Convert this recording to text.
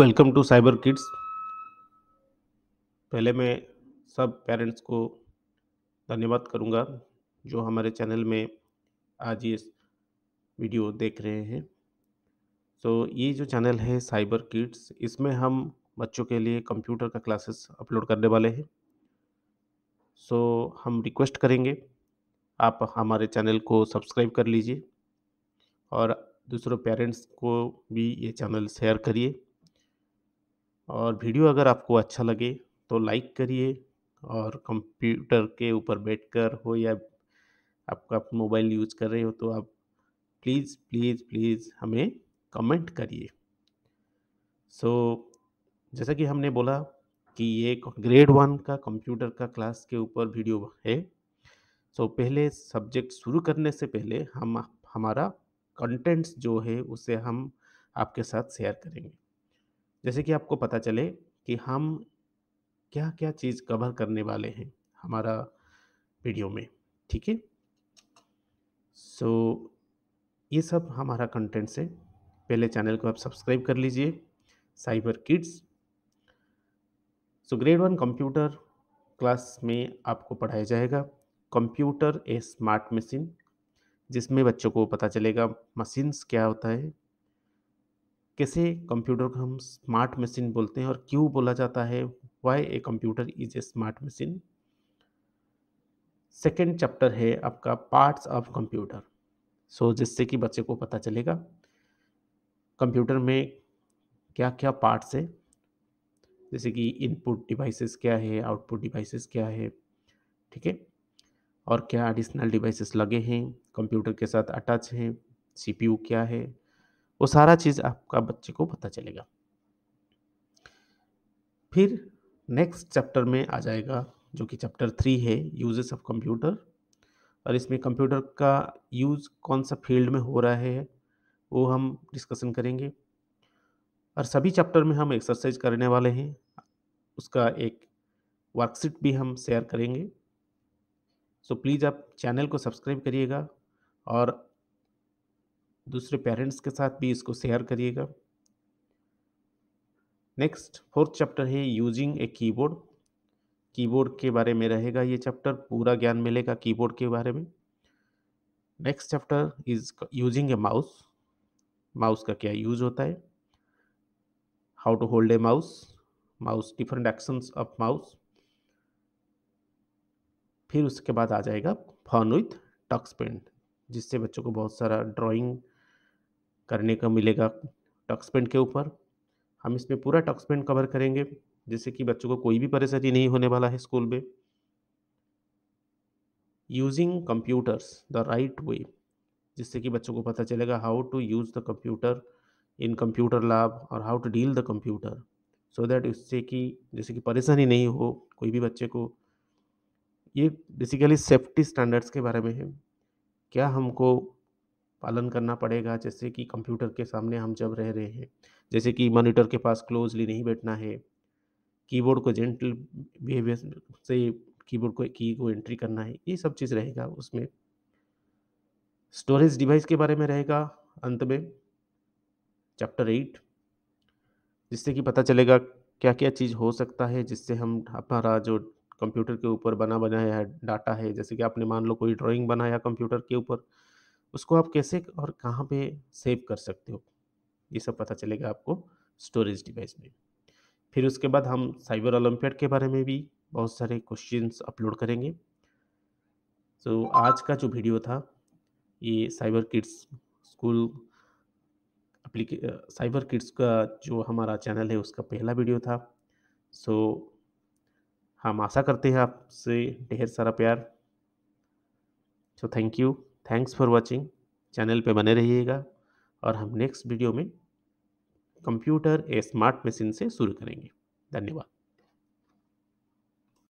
welcome to cyber kids पहले मैं सब पेरेंट्स को धन्यवाद करूंगा जो हमारे चैनल में आज ये वीडियो देख रहे हैं तो ये जो चैनल है साइबर किड्स इसमें हम बच्चों के लिए कंप्यूटर का क्लासेस अपलोड करने वाले हैं सो हम रिक्वेस्ट करेंगे आप हमारे चैनल को सब्सक्राइब कर लीजिए और दूसरों पेरेंट्स को भी ये चैनल शेयर करिए और वीडियो अगर आपको अच्छा लगे तो लाइक करिए और कंप्यूटर के ऊपर बैठकर हो या आपका मोबाइल यूज कर रहे हो तो आप प्लीज़ प्लीज़ प्लीज़ हमें कमेंट करिए सो so, जैसा कि हमने बोला कि ये ग्रेड वन का कंप्यूटर का क्लास के ऊपर वीडियो है सो so, पहले सब्जेक्ट शुरू करने से पहले हम हमारा कंटेंट्स जो है उसे हम आपके साथ शेयर करेंगे जैसे कि आपको पता चले कि हम क्या क्या चीज़ कवर करने वाले हैं हमारा वीडियो में ठीक है सो ये सब हमारा कंटेंट्स है पहले चैनल को आप सब्सक्राइब कर लीजिए cyber kids so grade one computer class में आपको पढ़ाया जाएगा कंप्यूटर ए स्मार्ट मशीन जिसमें बच्चों को पता चलेगा मशीन्स क्या होता है कैसे कंप्यूटर को हम स्मार्ट मशीन बोलते हैं और क्यों बोला जाता है why a computer is a smart machine second chapter है आपका पार्ट्स ऑफ कंप्यूटर सो जिससे कि बच्चे को पता चलेगा कंप्यूटर में क्या क्या पार्ट्स है जैसे कि इनपुट डिवाइसेस क्या है आउटपुट डिवाइसेस क्या है ठीक है और क्या एडिशनल डिवाइसेस लगे हैं कंप्यूटर के साथ अटैच हैं सीपीयू क्या है वो सारा चीज़ आपका बच्चे को पता चलेगा फिर नेक्स्ट चैप्टर में आ जाएगा जो कि चैप्टर थ्री है यूजेस ऑफ कंप्यूटर और इसमें कंप्यूटर का यूज़ कौन सा फील्ड में हो रहा है वो हम डिस्कशन करेंगे और सभी चैप्टर में हम एक्सरसाइज करने वाले हैं उसका एक वर्कशीट भी हम शेयर करेंगे सो प्लीज़ आप चैनल को सब्सक्राइब करिएगा और दूसरे पेरेंट्स के साथ भी इसको शेयर करिएगा नेक्स्ट फोर्थ चैप्टर है यूजिंग ए कीबोर्ड कीबोर्ड के बारे में रहेगा ये चैप्टर पूरा ज्ञान मिलेगा कीबोर्ड के बारे में next chapter is using a mouse mouse का क्या यूज होता है how to hold a mouse mouse different actions of mouse फिर उसके बाद आ जाएगा फन विथ टक्स पेंट जिससे बच्चों को बहुत सारा ड्राइंग करने का मिलेगा पेंट के ऊपर हम इसमें पूरा टक्सपेंट कवर करेंगे जिससे कि बच्चों को कोई भी परेशानी नहीं होने वाला है स्कूल में using computers the right way जिससे कि बच्चों को पता चलेगा how to use the computer in computer lab और how to deal the computer so that इससे कि जैसे कि परेशानी नहीं हो कोई भी बच्चे को ये बेसिकली सेफ्टी स्टैंडर्ड्स के बारे में है क्या हमको पालन करना पड़ेगा जैसे कि कंप्यूटर के सामने हम जब रह रहे हैं जैसे कि मॉनिटर के पास क्लोजली नहीं बैठना है कीबोर्ड को जेंटल बिहेवियर से कीबोर्ड को की को एंट्री करना है ये सब चीज़ रहेगा उसमें स्टोरेज डिवाइस के बारे में रहेगा अंत में चैप्टर एट जिससे कि पता चलेगा क्या क्या चीज़ हो सकता है जिससे हम हमारा जो कंप्यूटर के ऊपर बना बनाया डाटा है जैसे कि आपने मान लो कोई ड्राइंग बनाया कंप्यूटर के ऊपर उसको आप कैसे और कहाँ पे सेव कर सकते हो ये सब पता चलेगा आपको स्टोरेज डिवाइस में फिर उसके बाद हम साइबर ओलम्पियड के बारे में भी बहुत सारे क्वेश्चंस अपलोड करेंगे तो so, आज का जो वीडियो था ये साइबर किड्स स्कूल अप्लीके साइबर किड्स का जो हमारा चैनल है उसका पहला वीडियो था सो so, हम आशा करते हैं आपसे ढेर सारा प्यार so thank you thanks for watching channel पे बने रहिएगा और हम नेक्स्ट वीडियो में कंप्यूटर ए स्मार्ट मशीन से शुरू करेंगे धन्यवाद